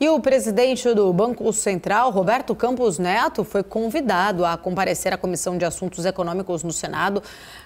E o presidente do Banco Central, Roberto Campos Neto, foi convidado a comparecer à Comissão de Assuntos Econômicos no Senado.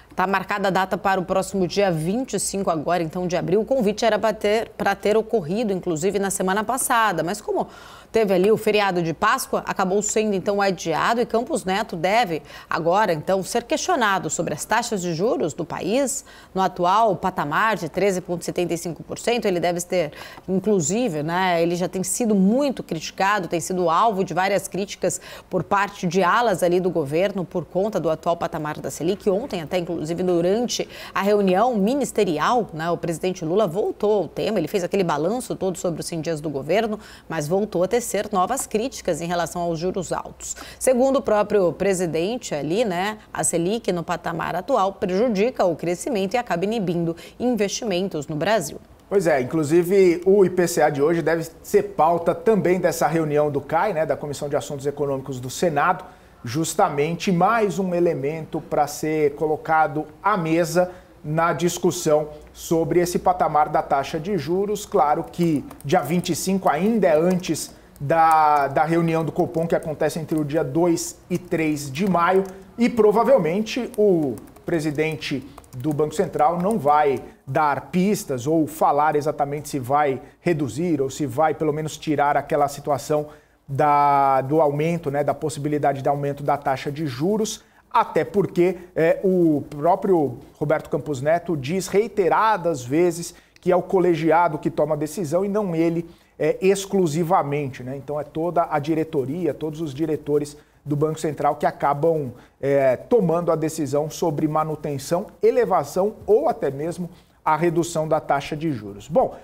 Está marcada a data para o próximo dia 25 agora, então, de abril. O convite era para ter, ter ocorrido, inclusive, na semana passada. Mas como teve ali o feriado de Páscoa, acabou sendo, então, adiado e Campos Neto deve agora, então, ser questionado sobre as taxas de juros do país no atual patamar de 13,75%. Ele deve ter, inclusive, né, ele já tem sido sido muito criticado, tem sido alvo de várias críticas por parte de alas ali do governo por conta do atual patamar da Selic. Ontem, até inclusive durante a reunião ministerial, né, o presidente Lula voltou ao tema, ele fez aquele balanço todo sobre os 100 dias do governo, mas voltou a tecer novas críticas em relação aos juros altos. Segundo o próprio presidente ali, né, a Selic no patamar atual prejudica o crescimento e acaba inibindo investimentos no Brasil. Pois é, inclusive o IPCA de hoje deve ser pauta também dessa reunião do CAI, né, da Comissão de Assuntos Econômicos do Senado, justamente mais um elemento para ser colocado à mesa na discussão sobre esse patamar da taxa de juros. Claro que dia 25 ainda é antes da, da reunião do Copom, que acontece entre o dia 2 e 3 de maio, e provavelmente o presidente do Banco Central não vai dar pistas ou falar exatamente se vai reduzir ou se vai pelo menos tirar aquela situação da, do aumento, né, da possibilidade de aumento da taxa de juros, até porque é, o próprio Roberto Campos Neto diz reiteradas vezes que é o colegiado que toma a decisão e não ele é, exclusivamente. Né? Então é toda a diretoria, todos os diretores do Banco Central que acabam é, tomando a decisão sobre manutenção, elevação ou até mesmo a redução da taxa de juros. Bom.